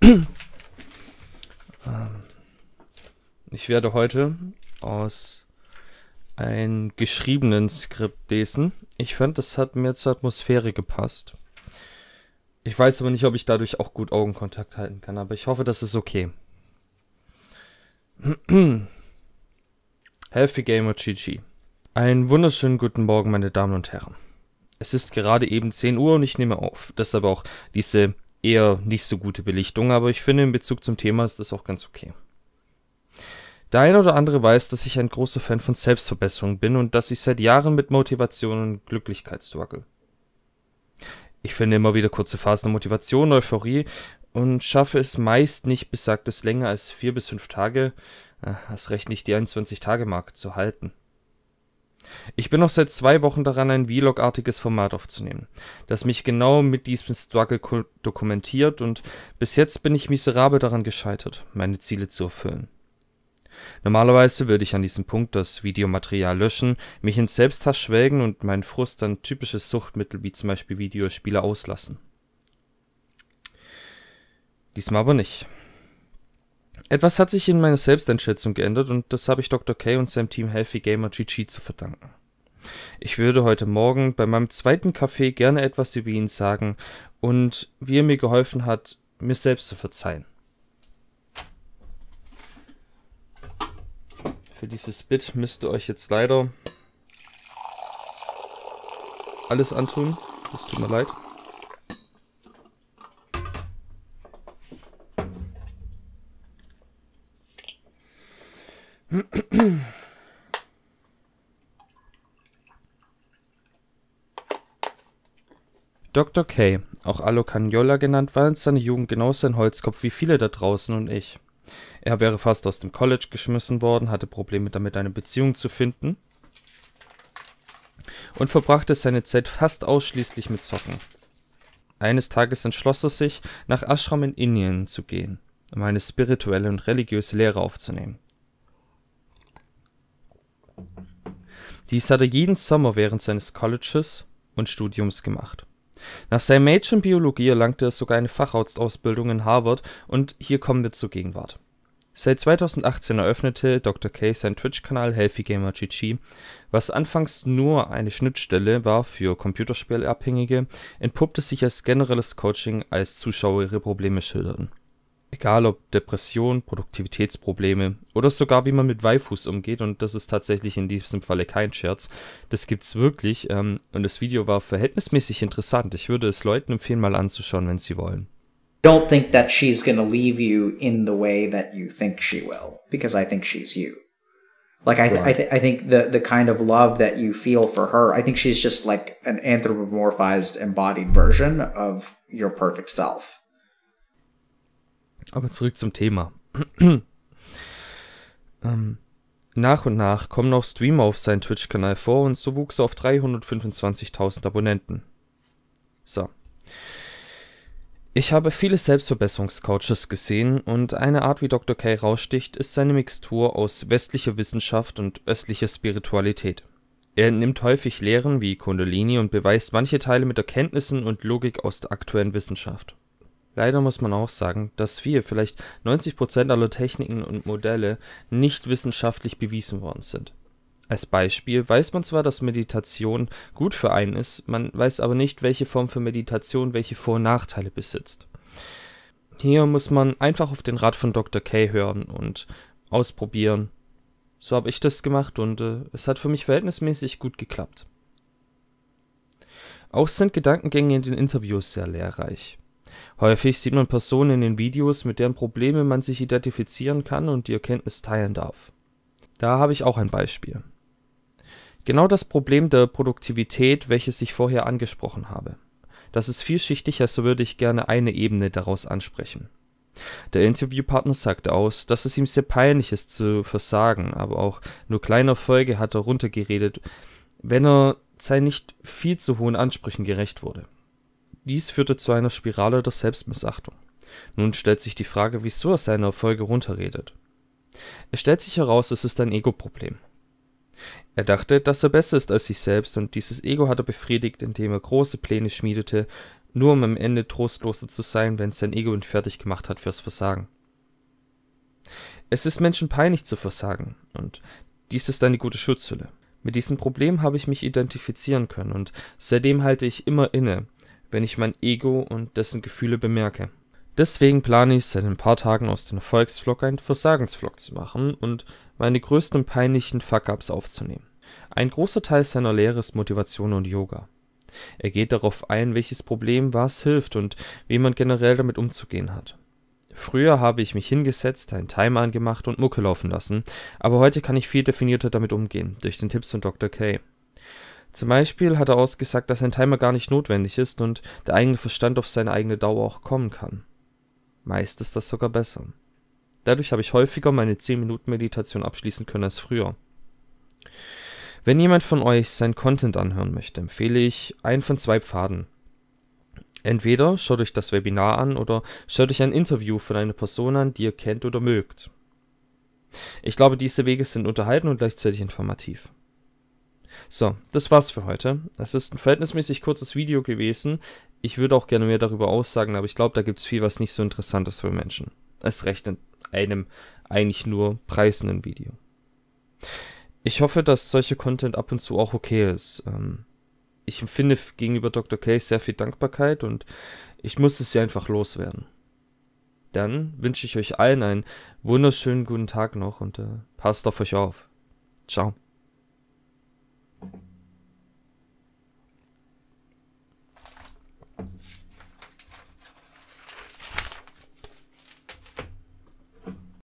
Ähm, ich werde heute aus einem geschriebenen Skript lesen. Ich fand, das hat mehr zur Atmosphäre gepasst. Ich weiß aber nicht, ob ich dadurch auch gut Augenkontakt halten kann, aber ich hoffe, das ist okay. Healthy Gamer GG. Einen wunderschönen guten Morgen, meine Damen und Herren. Es ist gerade eben 10 Uhr und ich nehme auf, dass aber auch diese eher nicht so gute Belichtung, aber ich finde in Bezug zum Thema ist das auch ganz okay. Der ein oder andere weiß, dass ich ein großer Fan von Selbstverbesserung bin und dass ich seit Jahren mit Motivation und Glücklichkeit struggle. Ich finde immer wieder kurze Phasen der Motivation, Euphorie und schaffe es meist nicht besagtes länger als vier bis fünf Tage, äh, erst recht nicht die 21-Tage-Marke zu halten. Ich bin noch seit zwei Wochen daran, ein Vlog-artiges Format aufzunehmen, das mich genau mit diesem Struggle dokumentiert und bis jetzt bin ich miserabel daran gescheitert, meine Ziele zu erfüllen. Normalerweise würde ich an diesem Punkt das Videomaterial löschen, mich ins Selbsthass schwelgen und meinen Frust an typische Suchtmittel wie zum Beispiel Videospiele auslassen. Diesmal aber nicht. Etwas hat sich in meiner Selbsteinschätzung geändert und das habe ich Dr. K und seinem Team Healthy Gamer GG zu verdanken. Ich würde heute Morgen bei meinem zweiten Kaffee gerne etwas über ihn sagen und wie er mir geholfen hat, mir selbst zu verzeihen. Für dieses Bit müsst ihr euch jetzt leider alles antun. Es tut mir leid. Dr. K., auch Alo Cagnola genannt, war in seiner Jugend genauso ein Holzkopf wie viele da draußen und ich. Er wäre fast aus dem College geschmissen worden, hatte Probleme damit, eine Beziehung zu finden und verbrachte seine Zeit fast ausschließlich mit Zocken. Eines Tages entschloss er sich, nach Ashram in Indien zu gehen, um eine spirituelle und religiöse Lehre aufzunehmen. Dies hat er jeden Sommer während seines Colleges und Studiums gemacht. Nach seinem Major in Biologie erlangte er sogar eine Facharztausbildung in Harvard und hier kommen wir zur Gegenwart. Seit 2018 eröffnete Dr. K. seinen Twitch-Kanal HealthyGamerGG, was anfangs nur eine Schnittstelle war für Computerspielabhängige, entpuppte sich als generelles Coaching, als Zuschauer ihre Probleme schilderten egal ob Depression, Produktivitätsprobleme oder sogar wie man mit Waifus umgeht und das ist tatsächlich in diesem Falle kein Scherz. Das gibt's wirklich ähm, und das Video war verhältnismäßig interessant. Ich würde es Leuten empfehlen, mal anzuschauen, wenn sie wollen. Don't think that she's gonna leave you in the way that you think she will, because I think she's you. Like I, th- right. I, th- I think the the kind of love that you feel for her, I think she's just like an anthropomorphized, embodied version of your perfect self. Aber zurück zum Thema. ähm, nach und nach kommen auch Streamer auf seinen Twitch-Kanal vor und so wuchs er auf 325.000 Abonnenten. So. Ich habe viele Selbstverbesserungscoaches gesehen und eine Art, wie Dr. K raussticht, ist seine Mixtur aus westlicher Wissenschaft und östlicher Spiritualität. Er nimmt häufig Lehren wie Kundalini und beweist manche Teile mit Erkenntnissen und Logik aus der aktuellen Wissenschaft. Leider muss man auch sagen, dass wir, vielleicht 90% aller Techniken und Modelle, nicht wissenschaftlich bewiesen worden sind. Als Beispiel weiß man zwar, dass Meditation gut für einen ist, man weiß aber nicht, welche Form für Meditation welche Vor- und Nachteile besitzt. Hier muss man einfach auf den Rat von Dr. K hören und ausprobieren. So habe ich das gemacht und äh, es hat für mich verhältnismäßig gut geklappt. Auch sind Gedankengänge in den Interviews sehr lehrreich. Häufig sieht man Personen in den Videos, mit deren Probleme man sich identifizieren kann und die Erkenntnis teilen darf. Da habe ich auch ein Beispiel. Genau das Problem der Produktivität, welches ich vorher angesprochen habe. Das ist vielschichtig, also würde ich gerne eine Ebene daraus ansprechen. Der Interviewpartner sagt aus, dass es ihm sehr peinlich ist zu versagen, aber auch nur kleiner Folge hat er runtergeredet, wenn er seinen nicht viel zu hohen Ansprüchen gerecht wurde. Dies führte zu einer Spirale der Selbstmissachtung. Nun stellt sich die Frage, wieso er seine Erfolge runterredet. Es stellt sich heraus, es ist ein Ego-Problem. Er dachte, dass er besser ist als sich selbst und dieses Ego hat er befriedigt, indem er große Pläne schmiedete, nur um am Ende trostloser zu sein, wenn sein Ego ihn fertig gemacht hat fürs Versagen. Es ist Menschen peinlich zu versagen und dies ist eine gute Schutzhülle. Mit diesem Problem habe ich mich identifizieren können und seitdem halte ich immer inne, wenn ich mein Ego und dessen Gefühle bemerke. Deswegen plane ich seit ein paar Tagen aus dem Erfolgsvlog einen Versagensvlog zu machen und meine größten peinlichen Fuck-Ups aufzunehmen. Ein großer Teil seiner Lehre ist Motivation und Yoga. Er geht darauf ein, welches Problem was hilft und wie man generell damit umzugehen hat. Früher habe ich mich hingesetzt, einen Timer angemacht und Mucke laufen lassen, aber heute kann ich viel definierter damit umgehen, durch den Tipps von Dr. K. Zum Beispiel hat er ausgesagt, dass ein Timer gar nicht notwendig ist und der eigene Verstand auf seine eigene Dauer auch kommen kann. Meist ist das sogar besser. Dadurch habe ich häufiger meine 10 Minuten Meditation abschließen können als früher. Wenn jemand von euch sein Content anhören möchte, empfehle ich einen von zwei Pfaden. Entweder schaut euch das Webinar an oder schaut euch ein Interview von einer Person an, die ihr kennt oder mögt. Ich glaube, diese Wege sind unterhalten und gleichzeitig informativ. So, das war's für heute. Es ist ein verhältnismäßig kurzes Video gewesen. Ich würde auch gerne mehr darüber aussagen, aber ich glaube, da gibt es viel, was nicht so interessant ist für Menschen. Es recht in einem eigentlich nur preisenden Video. Ich hoffe, dass solche Content ab und zu auch okay ist. Ähm, ich empfinde gegenüber Dr. Case sehr viel Dankbarkeit und ich muss es ja einfach loswerden. Dann wünsche ich euch allen einen wunderschönen guten Tag noch und äh, passt auf euch auf. Ciao.